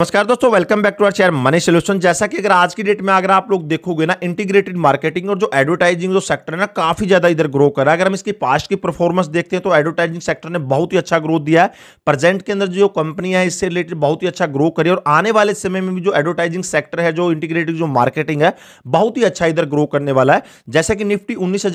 नमस्कार दोस्तों welcome back to our chair money solution जैसा कि अगर आज की डेट में अगर आप लोग देखोगे ना इंटीग्रेटेड मार्केटिंग और जो एडवर्टाइजिंग जो सेक्टर है ना काफी ज्यादा इधर ग्रो कर रहा है अगर हम इसकी पास्ट की परफॉर्मेंस देखते हैं तो एडवर्टाइजिंग सेक्टर ने बहुत ही अच्छा ग्रोथ दिया है प्रेजेंट के अंदर जो कंपनी है इससे रिलेटेड बहुत ही अच्छा ग्रो करी और आने वाले समय में भी जो एडवर्टाइजिंग सेक्टर है जो इंटीग्रेटेड जो मार्केटिंग है बहुत ही अच्छा इधर ग्रो करने वाला है जैसे कि निफ्टी उन्नीस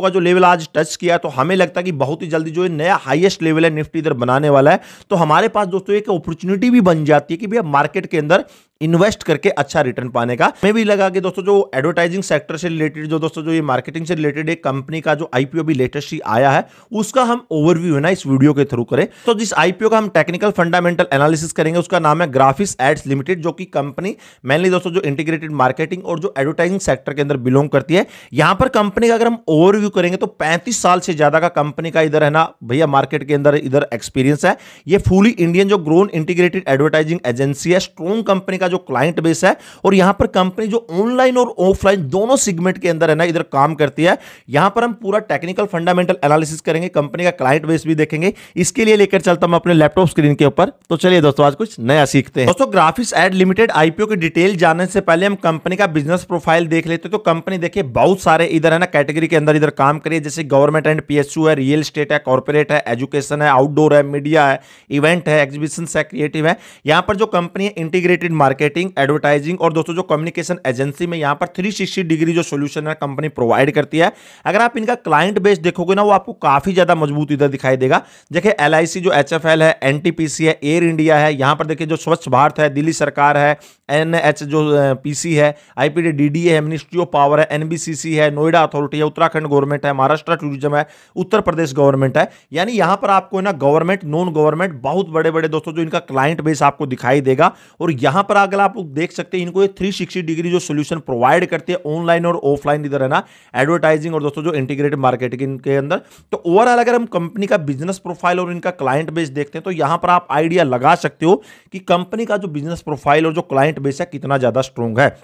का जो लेवल आज टच किया तो हमें लगता है कि बहुत ही जल्दी जो नया हाइएस्ट लेवल है निफ्टी इधर बनाने वाला है तो हमारे पास दोस्तों एक अपॉर्चुनिटी भी बन जाती है कि भैया मार्केट के अंदर इन्वेस्ट करके अच्छा रिटर्न पाने का मैं भी लगा कि दोस्तों जो एडवर्टाइजिंग सेक्टर से रिलेटेड जो दोस्तों जो ये मार्केटिंग से रिलेटेड एक कंपनी का जो आईपीओ भी लेटेस्ट ही आया है उसका हम ओवरव्यू है ना इस वीडियो के थ्रू करें तो जिस आईपीओ का हम टेक्निकल फंडामेंटल एनालिसिस करेंगे उसका नाम है ग्राफिक्स एड्स लिमिटेड जो कि कंपनी मेनली दोस्तों जो इंटीग्रेटेड मार्केटिंग और जो एडवर्टाइजिंग सेक्टर के अंदर बिलोंग करती है यहां पर कंपनी का अगर हम ओवरव्यू करेंगे तो पैंतीस साल से ज्यादा का कंपनी का इधर है ना भैया मार्केट के अंदर इधर एक्सपीरियंस है ये फुली इंडियन जो ग्रोन इंटीग्रेटेड एडवर्टाइजिंग एजेंसी है स्ट्रॉन्ग कंपनी का जो क्लाइंट बेस है और यहां पर कंपनी जो ऑनलाइन और ऑफलाइन दोनों सिगमेंट के अंदर है ना इधर काम करती है यहां पर हम पूरा टेक्निकल फंडामेंटल एनालिसिस करेंगे कंपनी का क्लाइंट बेस भी देखेंगे इसके लिए लेकर चलता हूं अपने लैपटॉप स्क्रीन के ऊपर तो चलिए दोस्तों आज कुछ नया सीखते हैं दोस्तों ग्राफिक्स एड लिमिटेड आईपीओ की डिटेल जानने से पहले हम कंपनी का बिजनेस प्रोफाइल देख लेते तो कंपनी देखिए बहुत सारे इधर है ना कैटेगरी के अंदर इधर काम करिए जैसे गवर्नमेंट एंड पीएसयू है रियल स्टेट है कॉर्पोरेट है एजुकेशन है आउटडोर है मीडिया है इवेंट है एग्जीबिशन है क्रिएटिव है यहां पर जो कंपनी है इंटीग्रेटेड मार्केट मार्केटिंग एडवर्टाइजिंग और दोस्तों जो कम्युनिकेशन एजेंसी में यहाँ पर 360 डिग्री जो सोल्यूशन है कंपनी प्रोवाइड करती है अगर आप इनका क्लाइंट बेस देखोगे ना वो आपको काफी ज्यादा मजबूत इधर दिखाई देगा देखिए एल जो एच है एन है एयर इंडिया है यहाँ पर देखिए जो स्वच्छ भारत है दिल्ली सरकार है एन जो पीसी है आईपीडी डीडीए है मिनिस्ट्री ऑफ पावर है एन है नोएडा अथॉरिटी है उत्तराखंड गवर्नमेंट है महाराष्ट्र टूरिज्म है उत्तर प्रदेश गवर्नमेंट है यानी यहां पर आपको ना गवर्नमेंट नॉन गवर्नमेंट बहुत बड़े बड़े दोस्तों जो इनका क्लाइंट बेस आपको दिखाई देगा और यहां पर अगला आप लोग देख सकते हैं इनको ये 360 डिग्री जो सोल्यूशन प्रोवाइड करते हैं ऑनलाइन और ऑफलाइन इधर है ना एडवर्टाइजिंग और दोस्तों जो इंटीग्रेटेड मार्केटिंग के अंदर तो ओवरऑल अगर हम कंपनी का बिजनेस प्रोफाइल और इनका क्लाइंट बेस देखते हैं तो यहां पर आप आइडिया लगा सकते हो कि कंपनी का जो बिजनेस प्रोफाइल और जो क्लाइंट बेस है कितना ज्यादा स्ट्रॉन्ग है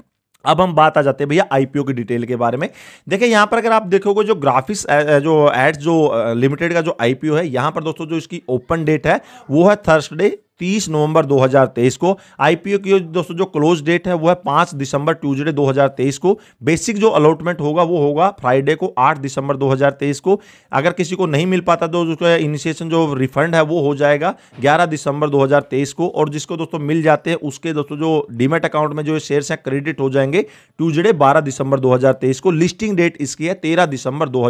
अब हम बात आ जाते हैं भैया आईपीओ की डिटेल के बारे में देखिए यहां पर अगर आप देखोगे जो ग्राफिक्स जो एड्स जो लिमिटेड का जो आईपीओ है यहां पर दोस्तों जो इसकी ओपन डेट है वो है थर्सडे 30 नवंबर 2023 को आईपीओ की दोस्तों जो क्लोज डेट है वो है 5 दिसंबर ट्यूजडे 2023 को बेसिक जो अलॉटमेंट होगा वो होगा फ्राइडे को 8 दिसंबर 2023 को अगर किसी को नहीं मिल पाता तो उसका इनिशिएशन जो रिफंड है वो हो जाएगा 11 दिसंबर 2023 को और जिसको दोस्तों मिल जाते हैं उसके दोस्तों जो डीमेट अकाउंट में जो शेयर हैं क्रेडिट हो जाएंगे ट्यूजडे बारह दिसंबर दो को लिस्टिंग डेट इसकी है तेरह दिसंबर दो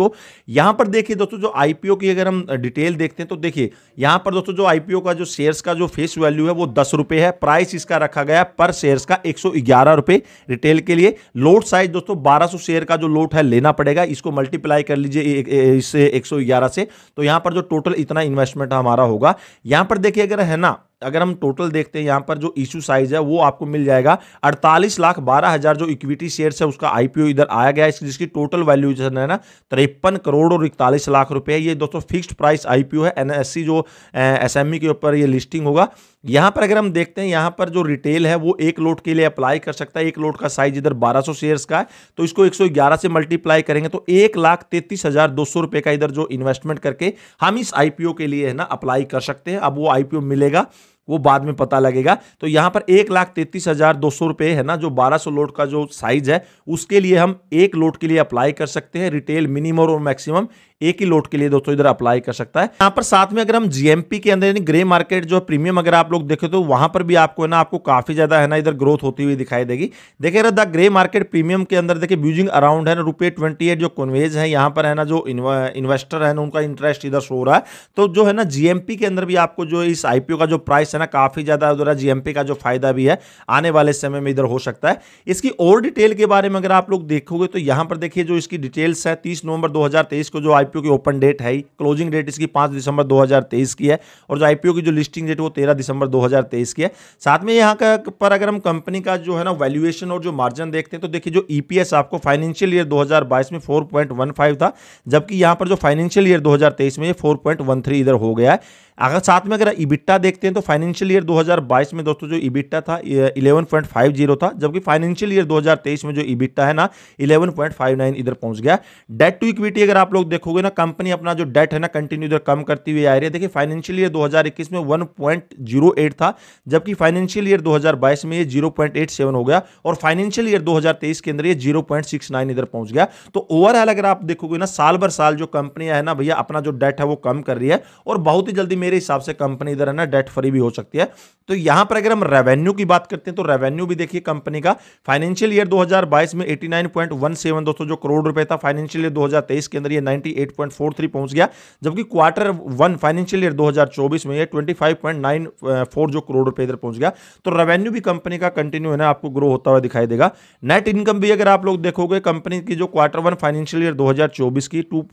को यहां पर देखिए दोस्तों जो आईपीओ की अगर हम डिटेल देखते हैं तो देखिए यहां पर दोस्तों जो आईपीओ का जो शेयर्स का जो फेस वैल्यू है वो दस रुपए है प्राइस इसका रखा गया पर शेयर्स का एक सौ ग्यारह रुपए रिटेल के लिए लोट साइज दोस्तों बारह सौ शेयर का जो लोट है लेना पड़ेगा इसको मल्टीप्लाई कर लीजिए इससे एक सौ ग्यारह से तो यहां पर जो टोटल इतना इन्वेस्टमेंट हमारा होगा यहां पर देखिए अगर है ना अगर हम टोटल देखते हैं यहाँ पर जो इशू साइज है वो आपको मिल जाएगा अड़तालीस लाख बारह हज़ार जो इक्विटी शेयर्स है उसका आईपीओ इधर आया गया है जिसकी टोटल वैल्यूएशन है ना तिरपन करोड़ और इकतालीस लाख रुपए है ये दोस्तों फिक्स्ड प्राइस आईपीओ है एनएससी e जो एसएमई e के ऊपर ये लिस्टिंग होगा यहाँ पर अगर हम देखते हैं यहाँ पर जो रिटेल है वो एक लोट के लिए अप्लाई कर सकता है एक लोट का साइज इधर 1200 शेयर्स का है तो इसको 111 से मल्टीप्लाई करेंगे तो एक लाख तैतीस हजार दो सौ रुपये का इधर जो इन्वेस्टमेंट करके हम इस आईपीओ के लिए है ना अप्लाई कर सकते हैं अब वो आईपीओ मिलेगा वो बाद में पता लगेगा तो यहां पर एक लाख तैतीस हजार दो सौ रुपए है ना जो बारह सौ लोट का जो साइज है उसके लिए हम एक लोट के लिए अप्लाई कर सकते हैं रिटेल मिनिमम और मैक्सिमम एक ही लोट के लिए दोस्तों इधर अप्लाई कर सकता है यहाँ पर साथ में अगर हम जीएमपी के अंदर ग्रे मार्केट जो प्रीमियम अगर आप लोग देखे तो वहां पर भी आपको है ना आपको काफी ज्यादा है ना इधर ग्रोथ होती हुई दिखाई देगी देखिए द ग्रे मार्केट प्रीमियम के अंदर देखिए ब्यूजिंग अराउंड है ना रुपये ट्वेंटी जो कन्वेज है यहाँ पर है ना जो इन्वेस्टर है ना उनका इंटरेस्ट इधर शो रहा है तो जो है ना जीएमपी के अंदर भी आपको जो इस आईपीओ का जो प्राइस है ना काफी ज्यादा उधर जीएमपी का जो फायदा भी है आने वाले समय में इधर हो सकता है इसकी और डिटेल के बारे में अगर आप लोग देखोगे तो यहाँ पर देखिए जो इसकी डिटेल्स है तीस नवंबर दो को जो आई आईपीओ की ओपन डेट है ही क्लोजिंग डेट इसकी पांच दिसंबर 2023 की है और जो आईपीओ की जो लिस्टिंग डेट वो तेरह दिसंबर 2023 की है साथ में यहाँ का पर अगर हम कंपनी का जो है ना वैल्यूएशन और जो मार्जिन देखते हैं तो देखिए जो ईपीएस e आपको फाइनेंशियल ईयर 2022 में 4.15 था जबकि यहाँ पर जो फाइनेंशियल ईयर 2023 में ये 4.13 इधर हो गया है अगर साथ में अगर इबिट्टा देखते हैं तो फाइनेंशियल ईयर 2022 में दोस्तों जो इबिट्टा था 11.50 था जबकि फाइनेंशियल ईयर 2023 में जो इबिट्टा है ना 11.59 इधर पहुंच गया डेट टू इक्विटी अगर आप लोग देखोगे हुए ना कंपनी अपना जो डेट है ना कंटिन्यू इधर कम करती हुई आ रही है देखिए फाइनेंशियल ईयर 2021 में 1.08 था जबकि फाइनेंशियल ईयर 2022 में ये 0.87 हो गया और फाइनेंशियल ईयर 2023 के अंदर ये 0.69 इधर पहुंच गया तो ओवरऑल अगर आप देखोगे ना साल भर साल जो कंपनियां है ना भैया अपना जो डेट है वो कम कर रही है और बहुत ही जल्दी मेरे हिसाब से कंपनी इधर है ना डेट फ्री भी हो सकती है तो यहां पर अगर हम रेवेन्यू की बात करते हैं तो रेवेन्यू भी देखिए कंपनी का फाइनेंशियल ईयर दो में एटी दोस्तों जो करोड़ रुपए था फाइनेंशियल ईयर दो के अंदर ये 98 8.43 पहुंच गया जबकि क्वार्टर वन फाइनेंशियल ईयर 2024 में ये 25.94 जो करोड़ रुपए इधर पहुंच गया तो रेवेन्यू भी कंपनी का कंटिन्यू है ना आपको ग्रो होता हुआ दिखाई देगा नेट इनकम भी अगर आप लोग देखोगे कंपनी की जो क्वार्टर वन फाइनेंशियल ईयर 2024 की टू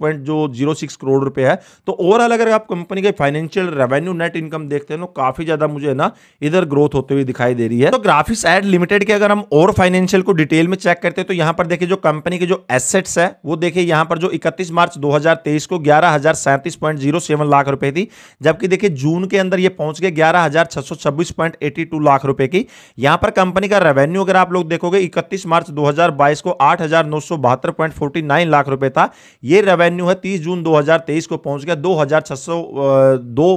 करोड़ रुपए है तो ओवरऑल अगर आप कंपनी के फाइनेंशियल रेवेन्यू नेट इनकम देखते हैं तो काफी ज्यादा मुझे ना इधर ग्रोथ होते हुए दिखाई दे रही है तो ग्राफिक्स एड लिमिटेड के अगर हम और फाइनेंशियल को डिटेल में चेक करते हैं तो यहां पर देखिए जो कंपनी के जो एसेट्स है वो देखिए यहां पर जो 31 मार्च 2023 को ग्यारह हजार सैंतीस पॉइंट जीरो सेवन लाख रुपए थी जबकि देखिए जून के अंदर ये पहुंच गए ग्यारह हजार छह सौ छब्बीस पॉइंट एटी टू लाख रुपए की यहां पर कंपनी का रेवेन्यू अगर आप लोग देखोगे इकतीस मार्च दो को आठ लाख रुपए था ये रेवेन्यू है तीस जून दो को पहुंच गया दो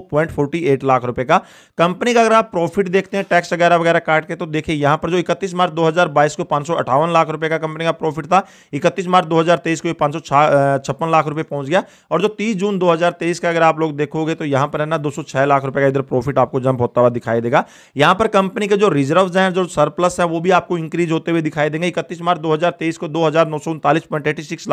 लाख रुपए का कंपनी का अगर आप प्रॉफिट देखते हैं टैक्स वगैरह वगैरह काट के तो देखिए यहां पर जो इकतीस मार्च 2022 को पांच लाख रुपए का कंपनी का प्रॉफिट था इकतीस मार्च 2023 को ये छप्पन लाख रुपए पहुंच गया और जो 30 जून 2023 का अगर आप लोग देखोगे तो यहां पर है ना 206 लाख रुपए का इधर प्रॉफिट आपको जंप होता हुआ दिखाई देगा यहां पर कंपनी के जो रिजर्व हैं जो सरप्लस है वो भी आपको इंक्रीज होते हुए दिखाई देंगे इकतीस मार्च दो को दो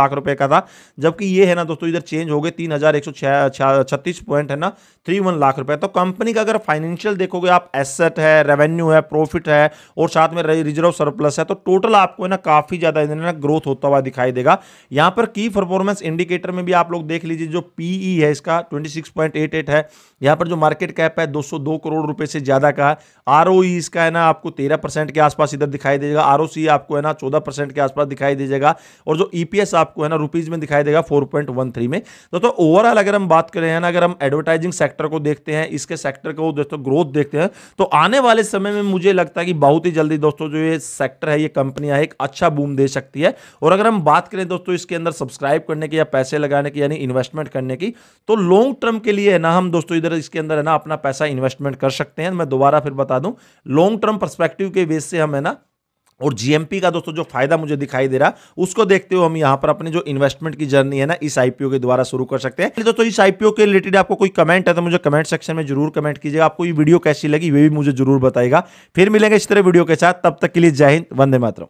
लाख रुपए का था जबकि ये है ना दोस्तों इधर चेंज हो गए तीन पॉइंट है ना थ्री लाख रुपए तो कंपनी का अगर फाइनेंशियल देखोगे आप एसेट है रेवेन्यू है प्रॉफिट है और साथ में रिजर्व सरप्लस है तो टोटल आपको है ना काफी ज्यादा ग्रोथ होता हुआ दिखाई देगा यहां पर की परफॉर्मेंस इंडिकेटर में भी आप लोग देख लीजिए जो पीई e है इसका 26.88 है यहाँ पर जो मार्केट कैप है 202 करोड़ रुपए से ज़्यादा का है आर e इसका है ना आपको 13 परसेंट के आसपास इधर दिखाई देगा आर आपको है ना 14 परसेंट के आसपास दिखाई देगा और जो ई e आपको है ना रुपीज़ में दिखाई देगा फोर में दोस्तों ओवरऑल अगर हम बात करें ना अगर हम एडवर्टाइजिंग सेक्टर को देखते हैं इसके सेक्टर को दोस्तों ग्रोथ देखते हैं तो आने वाले समय में मुझे लगता है कि बहुत ही जल्दी दोस्तों जो ये सेक्टर है ये कंपनियां एक अच्छा बूम दे सकती है और अगर हम बात करें दोस्तों इसके अंदर सब्सक्राइब करने के या पैसे लगाने लगाने की यानी इन्वेस्टमेंट करने की तो लॉन्ग टर्म के लिए है ना हम दोस्तों इधर इसके अंदर है ना अपना पैसा इन्वेस्टमेंट कर सकते हैं मैं दोबारा फिर बता दूं लॉन्ग टर्म परस्पेक्टिव के बेस से हम है ना और जीएमपी का दोस्तों जो फायदा मुझे दिखाई दे रहा उसको देखते हुए हम यहाँ पर अपने जो इन्वेस्टमेंट की जर्नी है ना इस आईपीओ के द्वारा शुरू कर सकते हैं दोस्तों इस आईपीओ के रिलेटेड आपको कोई कमेंट है तो मुझे कमेंट सेक्शन में जरूर कमेंट कीजिएगा आपको ये वीडियो कैसी लगी वे भी मुझे जरूर बताएगा फिर मिलेंगे इस तरह वीडियो के साथ तब तक के लिए जय हिंद वंदे मातरम